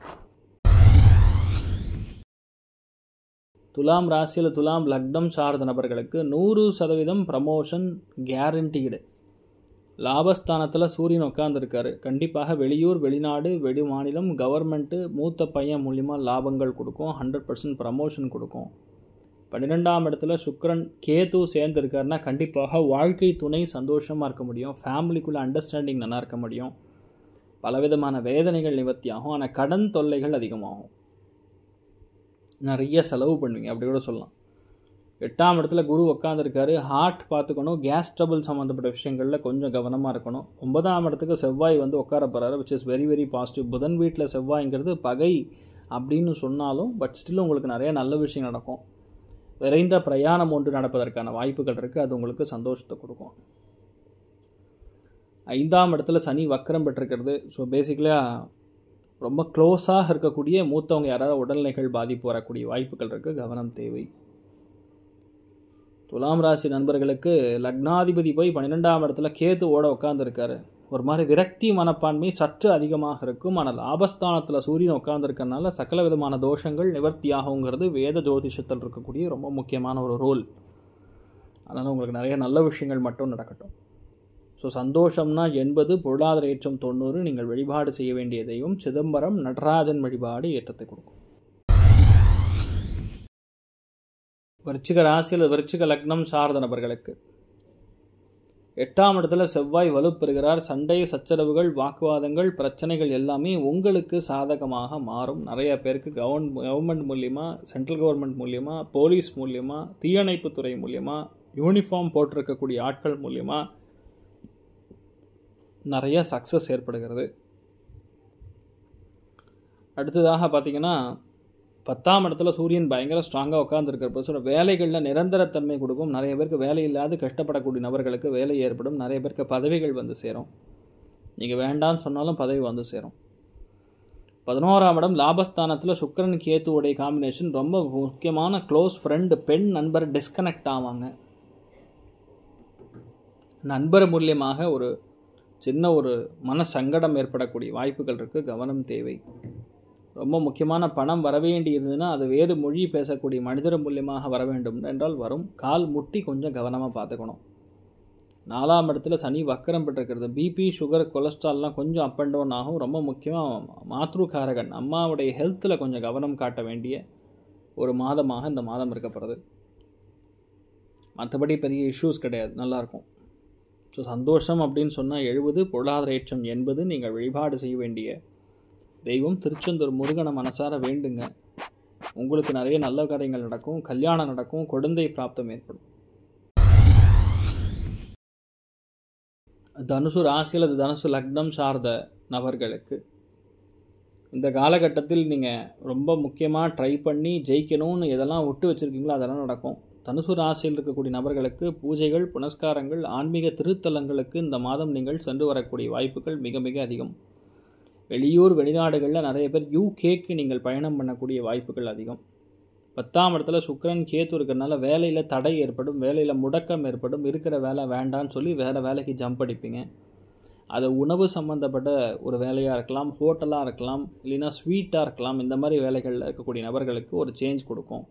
துலாம் ராசியில் துலாம் லக்னம் சார்ந்த நபர்களுக்கு நூறு சதவீதம் ப்ரமோஷன் கேரண்டீடு லாபஸ்தானத்தில் சூரியன் உட்காந்துருக்காரு கண்டிப்பாக வெளியூர் வெளிநாடு வெளி மாநிலம் கவர்மெண்ட்டு மூத்த பையன் மூலிமா லாபங்கள் கொடுக்கும் ஹண்ட்ரட் பர்சன்ட் ப்ரமோஷன் கொடுக்கும் பன்னிரெண்டாம் இடத்துல சுக்கரன் கேது சேர்ந்துருக்காருன்னா கண்டிப்பாக வாழ்க்கை துணை சந்தோஷமாக இருக்க முடியும் ஃபேமிலிக்குள்ளே அண்டர்ஸ்டாண்டிங் நல்லா இருக்க முடியும் பலவிதமான வேதனைகள் நிவர்த்தியாகும் ஆனால் கடன் தொல்லைகள் அதிகமாகும் நிறைய செலவு பண்ணுவீங்க அப்படி கூட சொல்லலாம் எட்டாம் இடத்துல குரு உட்காந்துருக்காரு ஹார்ட் பார்த்துக்கணும் கேஸ் ட்ரபிள் சம்மந்தப்பட்ட விஷயங்களில் கொஞ்சம் கவனமாக இருக்கணும் ஒன்பதாம் இடத்துக்கு செவ்வாய் வந்து உட்கார போகிறாரு which is very very positive புதன் வீட்டில் செவ்வாய்ங்கிறது பகை அப்படின்னு சொன்னாலும் பட் ஸ்டில் உங்களுக்கு நிறைய நல்ல விஷயம் நடக்கும் விரைந்த பிரயாணம் ஒன்று நடப்பதற்கான வாய்ப்புகள் இருக்குது அது உங்களுக்கு சந்தோஷத்தை கொடுக்கும் ஐந்தாம் இடத்துல சனி வக்கரம் பெற்றிருக்கிறது ஸோ பேசிக்கலியாக ரொம்ப க்ளோஸாக இருக்கக்கூடிய மூத்தவங்க யாராவது உடல்நிலைகள் பாதிப்பு வரக்கூடிய வாய்ப்புகள் இருக்குது கவனம் தேவை துலாம் ராசி நண்பர்களுக்கு லக்னாதிபதி போய் பன்னிரெண்டாம் இடத்துல கேத்து ஓட உட்காந்துருக்காரு ஒரு மாதிரி விரக்தி மனப்பான்மை சற்று அதிகமாக இருக்கும் ஆனால் ஆபஸ்தானத்தில் சூரியன் உட்கார்ந்துருக்கனால சகல விதமான தோஷங்கள் நிவர்த்தியாகுங்கிறது வேத ஜோதிஷத்தில் இருக்கக்கூடிய ரொம்ப முக்கியமான ஒரு ரோல் அதனால் உங்களுக்கு நிறைய நல்ல விஷயங்கள் மட்டும் நடக்கட்டும் ஸோ சந்தோஷம்னா எண்பது பொருளாதார ஏற்றம் தொண்ணூறு நீங்கள் வழிபாடு செய்ய வேண்டியதையும் சிதம்பரம் நடராஜன் வழிபாடு ஏற்றத்தை கொடுக்கும் விருச்சிக ராசியில் விருச்சிக லக்னம் சார்ந்த நபர்களுக்கு எட்டாம் இடத்துல செவ்வாய் வலுப்பெறுகிறார் சண்டை சச்சரவுகள் வாக்குவாதங்கள் பிரச்சனைகள் எல்லாமே உங்களுக்கு சாதகமாக மாறும் நிறைய பேருக்கு கவர்ன் கவர்மெண்ட் மூலியமாக சென்ட்ரல் கவர்மெண்ட் மூலியமாக போலீஸ் தீயணைப்பு தீயணைப்புத்துறை மூலியமாக யூனிஃபார்ம் போட்டிருக்கக்கூடிய ஆட்கள் மூலியமாக நிறைய சக்ஸஸ் ஏற்படுகிறது அடுத்ததாக பார்த்திங்கன்னா பத்தாம் இடத்துல சூரியன் பயங்கர ஸ்ட்ராங்காக உட்காந்துருக்கிறப்ப சொல்ல வேலைகளில் நிரந்தரத்தன்மை கொடுக்கும் நிறைய பேருக்கு வேலை இல்லாத கஷ்டப்படக்கூடிய நபர்களுக்கு வேலை ஏற்படும் நிறைய பேருக்கு பதவிகள் வந்து சேரும் நீங்கள் வேண்டான்னு சொன்னாலும் பதவி வந்து சேரும் பதினோராம் இடம் லாபஸ்தானத்தில் சுக்கரன் கேத்துவோடைய காம்பினேஷன் ரொம்ப முக்கியமான க்ளோஸ் ஃப்ரெண்டு பெண் நண்பர் டிஸ்கனெக்ட் ஆவாங்க நண்பர் மூலியமாக ஒரு சின்ன ஒரு மன சங்கடம் ஏற்படக்கூடிய வாய்ப்புகள் இருக்குது கவனம் தேவை ரொம்ப முக்கியமான பணம் வர இருந்ததுன்னா அது வேறு மொழி பேசக்கூடிய மனிதர் மூலியமாக வர வேண்டும் என்றால் வரும் கால் முட்டி கொஞ்சம் கவனமாக பார்த்துக்கணும் நாலாம் இடத்துல சனி வக்கரம் பெற்றிருக்கிறது பிபி சுகர் கொலஸ்ட்ரால்லாம் கொஞ்சம் அப் அண்ட் டவுன் ஆகும் ரொம்ப முக்கியமாக மாத்ருகாரகன் அம்மாவுடைய ஹெல்த்தில் கொஞ்சம் கவனம் காட்ட வேண்டிய ஒரு மாதமாக இந்த மாதம் இருக்கப்படுறது மற்றபடி பெரிய இஷ்யூஸ் கிடையாது நல்லாயிருக்கும் ஸோ சந்தோஷம் அப்படின்னு சொன்னால் எழுபது பொருளாதார ஏற்றம் எண்பது நீங்கள் வழிபாடு செய்ய வேண்டிய தெய்வம் திருச்செந்தூர் முருகனை மனசார வேண்டுங்க உங்களுக்கு நிறைய நல்ல காரியங்கள் நடக்கும் கல்யாணம் நடக்கும் குழந்தை பிராப்தம் ஏற்படும் தனுசு ராசி அல்லது தனுசு லக்னம் சார்ந்த நபர்களுக்கு இந்த காலகட்டத்தில் நீங்கள் ரொம்ப முக்கியமாக ட்ரை பண்ணி ஜெயிக்கணும்னு எதெல்லாம் விட்டு வச்சுருக்கீங்களோ அதெல்லாம் நடக்கும் தனுசு ராசியில் இருக்கக்கூடிய நபர்களுக்கு பூஜைகள் புனஸ்காரங்கள் ஆன்மீக திருத்தலங்களுக்கு இந்த மாதம் நீங்கள் சென்று வரக்கூடிய வாய்ப்புகள் மிக மிக அதிகம் வெளியூர் வெளிநாடுகளில் நிறைய பேர் யூகேக்கு நீங்கள் பயணம் பண்ணக்கூடிய வாய்ப்புகள் அதிகம் பத்தாம் இடத்துல சுக்கரன் கேத்து இருக்கிறதுனால வேலையில் தடை ஏற்படும் வேலையில் முடக்கம் ஏற்படும் இருக்கிற வேலை வேண்டான்னு சொல்லி வேறு வேலைக்கு ஜம்ப் அடிப்பீங்க அது உணவு சம்மந்தப்பட்ட ஒரு வேலையாக இருக்கலாம் ஹோட்டலாக இருக்கலாம் இல்லைன்னா ஸ்வீட்டாக இருக்கலாம் இந்த மாதிரி வேலைகளில் இருக்கக்கூடிய நபர்களுக்கு ஒரு சேஞ்ச் கொடுக்கும்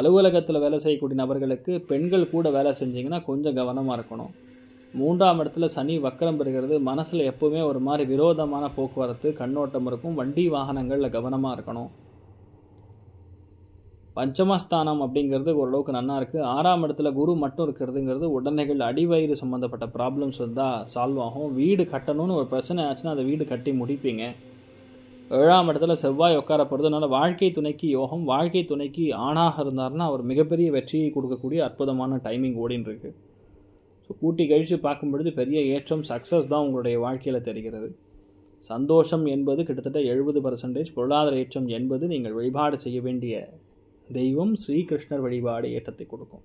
அலுவலகத்தில் வேலை செய்யக்கூடிய நபர்களுக்கு பெண்கள் கூட வேலை செஞ்சிங்கன்னா கொஞ்சம் கவனமாக இருக்கணும் மூன்றாம் இடத்துல சனி வக்கரம் பெறுகிறது மனசில் எப்போவுமே ஒரு மாதிரி விரோதமான போக்குவரத்து கண்ணோட்டம் இருக்கும் வண்டி வாகனங்களில் கவனமாக இருக்கணும் பஞ்சமஸ்தானம் அப்படிங்கிறது ஓரளவுக்கு நல்லா இருக்குது ஆறாம் இடத்துல குரு மட்டும் இருக்கிறதுங்கிறது உடனைகள் அடிவயிறு சம்மந்தப்பட்ட ப்ராப்ளம்ஸ் வந்தால் சால்வ் ஆகும் வீடு கட்டணும்னு ஒரு பிரச்சனை ஆச்சுன்னா அதை வீடு கட்டி முடிப்பீங்க ஏழாம் இடத்துல செவ்வாய் உட்கார போகிறதுனால வாழ்க்கை துணைக்கு யோகம் வாழ்க்கை துணைக்கு ஆணாக இருந்தார்னா அவர் மிகப்பெரிய வெற்றியை கொடுக்கக்கூடிய அற்புதமான டைமிங் ஓடின்னு இருக்குது ஸோ கூட்டி கழித்து பார்க்கும்பொழுது பெரிய ஏற்றம் சக்ஸஸ் தான் உங்களுடைய வாழ்க்கையில் தெரிகிறது சந்தோஷம் என்பது கிட்டத்தட்ட எழுபது பர்சன்டேஜ் பொருளாதார ஏற்றம் என்பது நீங்கள் வழிபாடு செய்ய வேண்டிய தெய்வம் ஸ்ரீகிருஷ்ணர் வழிபாடு ஏற்றத்தை கொடுக்கும்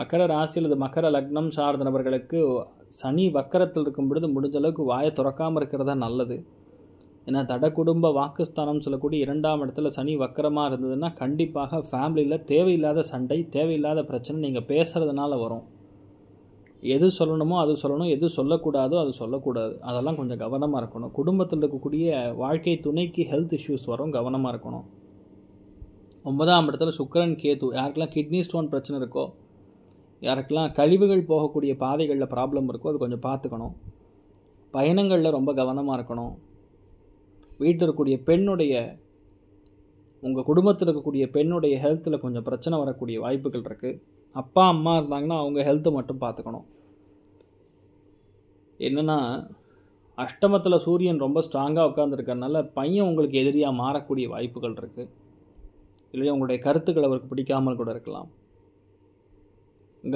மக்கர ராசி அல்லது மக்கர லக்னம் சார்ந்த நபர்களுக்கு சனி வக்கரத்தில் இருக்கும் பொழுது முடிஞ்ச அளவுக்கு வாயை திறக்காமல் இருக்கிறதா நல்லது ஏன்னா தட குடும்ப வாக்குஸ்தானம் சொல்லக்கூடிய இரண்டாம் இடத்துல சனி வக்கரமாக இருந்ததுன்னா கண்டிப்பாக ஃபேமிலியில் தேவையில்லாத சண்டை தேவையில்லாத பிரச்சனை நீங்கள் பேசுகிறதுனால வரும் எது சொல்லணுமோ அது சொல்லணும் எது சொல்லக்கூடாதோ அது சொல்லக்கூடாது அதெல்லாம் கொஞ்சம் கவனமாக இருக்கணும் குடும்பத்தில் இருக்கக்கூடிய வாழ்க்கை துணைக்கு ஹெல்த் இஷ்யூஸ் வரும் கவனமாக இருக்கணும் ஒன்பதாம் இடத்துல சுக்கரன் கேத்து யாருக்கெல்லாம் கிட்னி ஸ்டோன் பிரச்சனை இருக்கோ யாருக்கெல்லாம் கழிவுகள் போகக்கூடிய பாதைகளில் ப்ராப்ளம் இருக்கோ அது கொஞ்சம் பார்த்துக்கணும் பயணங்களில் ரொம்ப கவனமாக இருக்கணும் வீட்டில் இருக்கக்கூடிய பெண்ணுடைய உங்கள் குடும்பத்தில் இருக்கக்கூடிய பெண்ணுடைய ஹெல்த்தில் கொஞ்சம் பிரச்சனை வரக்கூடிய வாய்ப்புகள் இருக்குது அப்பா அம்மா இருந்தாங்கன்னா அவங்க ஹெல்த்தை மட்டும் பார்த்துக்கணும் என்னென்னா அஷ்டமத்தில் சூரியன் ரொம்ப ஸ்ட்ராங்காக உட்காந்துருக்கறனால பையன் உங்களுக்கு எதிரியாக மாறக்கூடிய வாய்ப்புகள் இருக்குது இல்லையா உங்களுடைய கருத்துக்கள் அவருக்கு பிடிக்காமல் கூட இருக்கலாம்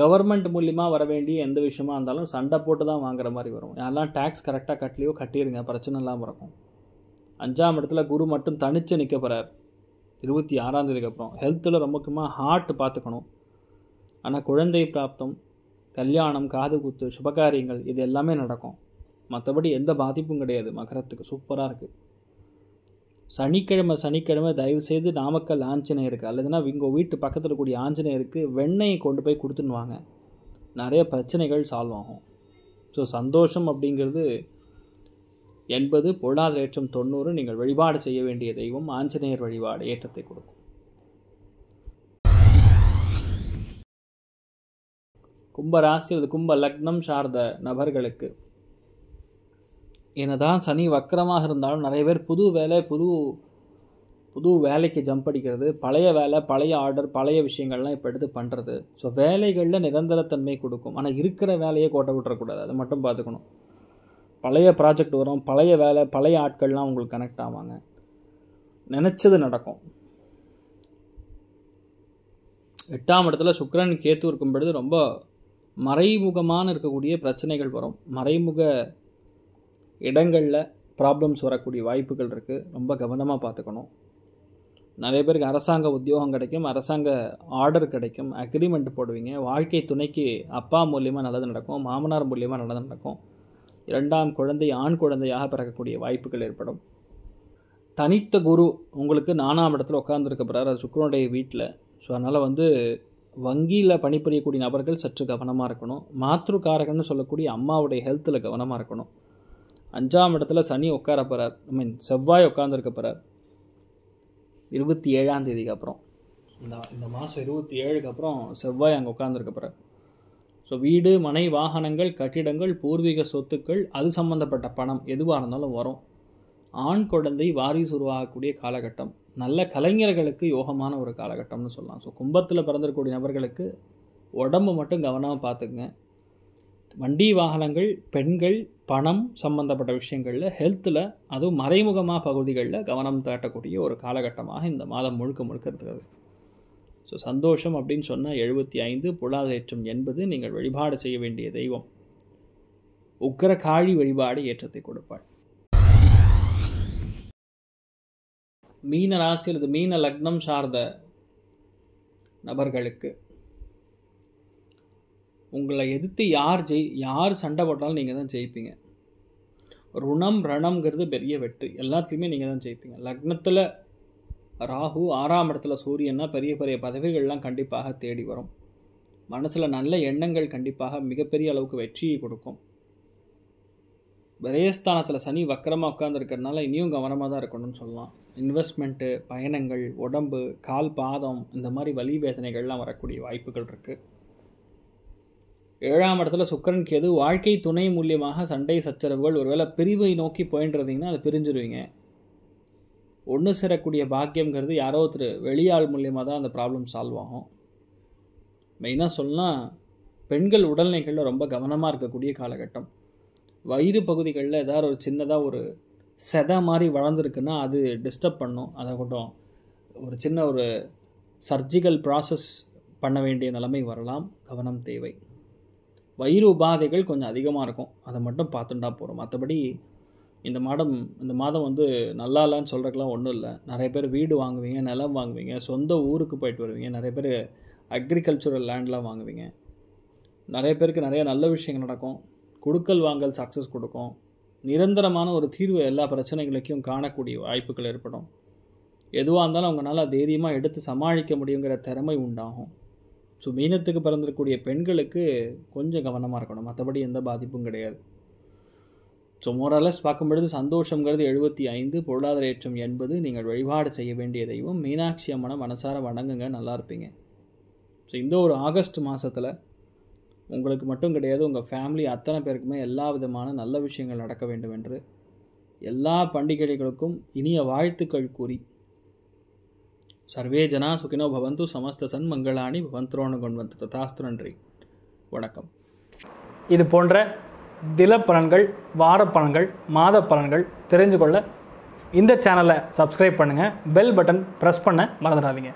கவர்மெண்ட் மூலிமா வர வேண்டிய எந்த விஷயமா இருந்தாலும் சண்டை போட்டு தான் வாங்குற மாதிரி வரும் யாரெல்லாம் டேக்ஸ் கரெக்டாக கட்டலையோ கட்டிடுங்க பிரச்சனை இல்லாமல் இருக்கும் அஞ்சாம் இடத்துல குரு மட்டும் தனித்து நிற்க போகிறார் இருபத்தி ஆறாம் அப்புறம் ஹெல்த்தில் ரொம்ப முக்கியமாக ஹார்ட் பார்த்துக்கணும் ஆனால் குழந்தை பிராப்தம் கல்யாணம் காது குத்து சுபகாரியங்கள் இது எல்லாமே நடக்கும் மற்றபடி எந்த பாதிப்பும் கிடையாது மகரத்துக்கு சூப்பராக இருக்குது சனிக்கிழமை சனிக்கிழமை தயவுசெய்து நாமக்கல் ஆஞ்சநேயருக்கு அல்லதுன்னா இங்கே வீட்டு பக்கத்தில் கூடிய ஆஞ்சநேயருக்கு வெண்ணெயை கொண்டு போய் கொடுத்துன்னு வாங்க நிறைய பிரச்சனைகள் சால்வ் ஆகும் ஸோ சந்தோஷம் அப்படிங்கிறது எண்பது பொருளாதார ஏற்றம் தொண்ணூறு நீங்கள் வழிபாடு செய்ய வேண்டிய தெய்வம் ஆஞ்சநேயர் வழிபாடு ஏற்றத்தை கொடுக்கும் கும்பராசி அல்லது கும்ப லக்னம் சார்ந்த நபர்களுக்கு என்னதான் சனி வக்கரமாக இருந்தாலும் நிறைய பேர் புது வேலை புது புது வேலைக்கு ஜம்ப் அடிக்கிறது பழைய வேலை பழைய ஆர்டர் பழைய விஷயங்கள்லாம் இப்போ எடுத்து பண்ணுறது ஸோ வேலைகளில் நிரந்தரத்தன்மை கொடுக்கும் ஆனால் இருக்கிற வேலையை கோட்டை விட்டுறக்கூடாது அதை மட்டும் பார்த்துக்கணும் பழைய ப்ராஜெக்ட் வரும் பழைய வேலை பழைய ஆட்கள்லாம் உங்களுக்கு கனெக்ட் ஆவாங்க நினச்சது நடக்கும் எட்டாம் இடத்துல சுக்கரன் கேத்து இருக்கும் பொழுது ரொம்ப மறைமுகமான இருக்கக்கூடிய பிரச்சனைகள் வரும் மறைமுக இடங்களில் ப்ராப்ளம்ஸ் வரக்கூடிய வாய்ப்புகள் இருக்குது ரொம்ப கவனமாக பார்த்துக்கணும் நிறைய பேருக்கு அரசாங்க உத்தியோகம் கிடைக்கும் அரசாங்க ஆர்டர் கிடைக்கும் அக்ரிமெண்ட் போடுவீங்க வாழ்க்கை துணைக்கு அப்பா மூலியமாக நல்லது நடக்கும் மாமனார் மூலியமாக நல்லது நடக்கும் இரண்டாம் குழந்தை ஆண் குழந்தையாக பிறக்கக்கூடிய வாய்ப்புகள் ஏற்படும் தனித்த குரு உங்களுக்கு நானாம் இடத்துல உட்காந்துருக்க போகிறார் அது சுக்கரனுடைய வீட்டில் ஸோ அதனால் வந்து வங்கியில் பணிபுரியக்கூடிய நபர்கள் சற்று கவனமாக இருக்கணும் காரகன்னு சொல்லக்கூடிய அம்மாவுடைய ஹெல்த்தில் கவனமாக இருக்கணும் அஞ்சாம் இடத்துல சனி உட்கார போகிறார் ஐ மீன் செவ்வாய் உட்காந்துருக்க போகிறார் இருபத்தி ஏழாம் தேதிக்கு அப்புறம் இந்த இந்த மாதம் இருபத்தி ஏழுக்கு அப்புறம் செவ்வாய் அங்கே உட்காந்துருக்க போகிறார் ஸோ வீடு மனை வாகனங்கள் கட்டிடங்கள் பூர்வீக சொத்துக்கள் அது சம்மந்தப்பட்ட பணம் எதுவாக இருந்தாலும் வரும் ஆண் குழந்தை வாரிசு உருவாகக்கூடிய காலகட்டம் நல்ல கலைஞர்களுக்கு யோகமான ஒரு காலகட்டம்னு சொல்லலாம் ஸோ கும்பத்தில் பிறந்திருக்கக்கூடிய நபர்களுக்கு உடம்பு மட்டும் கவனமாக பார்த்துக்குங்க வண்டி வாகனங்கள் பெண்கள் பணம் சம்மந்தப்பட்ட விஷயங்களில் ஹெல்த்தில் அதுவும் மறைமுகமாக பகுதிகளில் கவனம் தாட்டக்கூடிய ஒரு காலகட்டமாக இந்த மாதம் முழுக்க முழுக்க இருக்கிறது ஸோ சந்தோஷம் அப்படின்னு சொன்னால் எழுபத்தி ஐந்து புலாதேற்றம் என்பது நீங்கள் வழிபாடு செய்ய வேண்டிய தெய்வம் உக்கர காழி வழிபாடு ஏற்றத்தை கொடுப்பாள் மீன ராசி அல்லது மீன லக்னம் சார்ந்த நபர்களுக்கு உங்களை எதிர்த்து யார் ஜெய் யார் சண்டை போட்டாலும் நீங்கள் தான் ஜெயிப்பீங்க ருணம் ரணம்ங்கிறது பெரிய வெற்றி எல்லாத்துலேயுமே நீங்கள் தான் ஜெயிப்பீங்க லக்னத்தில் ராகு ஆறாம் இடத்துல சூரியன்னா பெரிய பெரிய பதவிகள்லாம் கண்டிப்பாக தேடி வரும் மனசில் நல்ல எண்ணங்கள் கண்டிப்பாக மிகப்பெரிய அளவுக்கு வெற்றியை கொடுக்கும் விரயஸ்தானத்தில் சனி வக்கரமாக உட்காந்துருக்கிறதுனால இனியும் கவனமாக தான் இருக்கணும்னு சொல்லலாம் இன்வெஸ்ட்மெண்ட்டு பயணங்கள் உடம்பு கால் பாதம் இந்த மாதிரி வலி வேதனைகள்லாம் வரக்கூடிய வாய்ப்புகள் இருக்குது ஏழாம் இடத்துல சுக்கரன் கேது வாழ்க்கை துணை மூலியமாக சண்டை சச்சரவுகள் ஒருவேளை பிரிவை நோக்கி போயின்றதுங்கன்னா அதை பிரிஞ்சிருவீங்க ஒன்று சேரக்கூடிய பாக்கியங்கிறது யாரோ ஒருத்தர் வெளியாள் மூலியமாக தான் அந்த ப்ராப்ளம் சால்வ் ஆகும் மெயினாக சொல்லலாம் பெண்கள் உடல்நிலைகளில் ரொம்ப கவனமாக இருக்கக்கூடிய காலகட்டம் வயிறு பகுதிகளில் ஏதாவது ஒரு சின்னதாக ஒரு செதை மாதிரி வளர்ந்துருக்குன்னா அது டிஸ்டர்ப் பண்ணும் அதை கூட்டம் ஒரு சின்ன ஒரு சர்ஜிக்கல் ப்ராசஸ் பண்ண வேண்டிய நிலைமை வரலாம் கவனம் தேவை வயிறு உபாதைகள் கொஞ்சம் அதிகமாக இருக்கும் அதை மட்டும் பார்த்துட்டா போகிறோம் மற்றபடி இந்த மாதம் இந்த மாதம் வந்து நல்லா இல்லைன்னு சொல்கிறதுக்குலாம் ஒன்றும் இல்லை நிறைய பேர் வீடு வாங்குவீங்க நிலம் வாங்குவீங்க சொந்த ஊருக்கு போயிட்டு வருவீங்க நிறைய பேர் அக்ரிகல்ச்சுரல் லேண்ட்லாம் வாங்குவீங்க நிறைய பேருக்கு நிறைய நல்ல விஷயங்கள் நடக்கும் கொடுக்கல் வாங்கல் சக்ஸஸ் கொடுக்கும் நிரந்தரமான ஒரு தீர்வு எல்லா பிரச்சனைகளுக்கும் காணக்கூடிய வாய்ப்புகள் ஏற்படும் எதுவாக இருந்தாலும் அவங்களால தைரியமாக எடுத்து சமாளிக்க முடியுங்கிற திறமை உண்டாகும் ஸோ மீனத்துக்கு பிறந்திருக்கக்கூடிய பெண்களுக்கு கொஞ்சம் கவனமாக இருக்கணும் மற்றபடி எந்த பாதிப்பும் கிடையாது ஸோ மோரலஸ் பார்க்கும்பொழுது சந்தோஷங்கிறது எழுபத்தி ஐந்து பொருளாதார ஏற்றம் என்பது நீங்கள் வழிபாடு செய்ய வேண்டிய தெய்வம் மீனாட்சி அம்மனை மனசார வணங்குங்க நல்லா இருப்பீங்க ஸோ இந்த ஒரு ஆகஸ்ட் மாதத்தில் உங்களுக்கு மட்டும் கிடையாது உங்கள் ஃபேமிலி அத்தனை பேருக்குமே எல்லா விதமான நல்ல விஷயங்கள் நடக்க வேண்டும் என்று எல்லா பண்டிகைகளுக்கும் இனிய வாழ்த்துக்கள் கூறி சர்வே ஜனா சுகினோ பவந்து சமஸ்த சன் மங்களாணி பவந்த்ரோனு கொண்டு வந்து ததாஸ்து நன்றி வணக்கம் இது போன்ற திலப்பலன்கள் வாரப்பலன்கள் மாதப்பலன்கள் தெரிஞ்சு கொள்ள இந்த சேனலை சப்ஸ்கிரைப் பண்ணுங்கள் பெல் பட்டன் ப்ரெஸ் பண்ண மறந்துடாதீங்க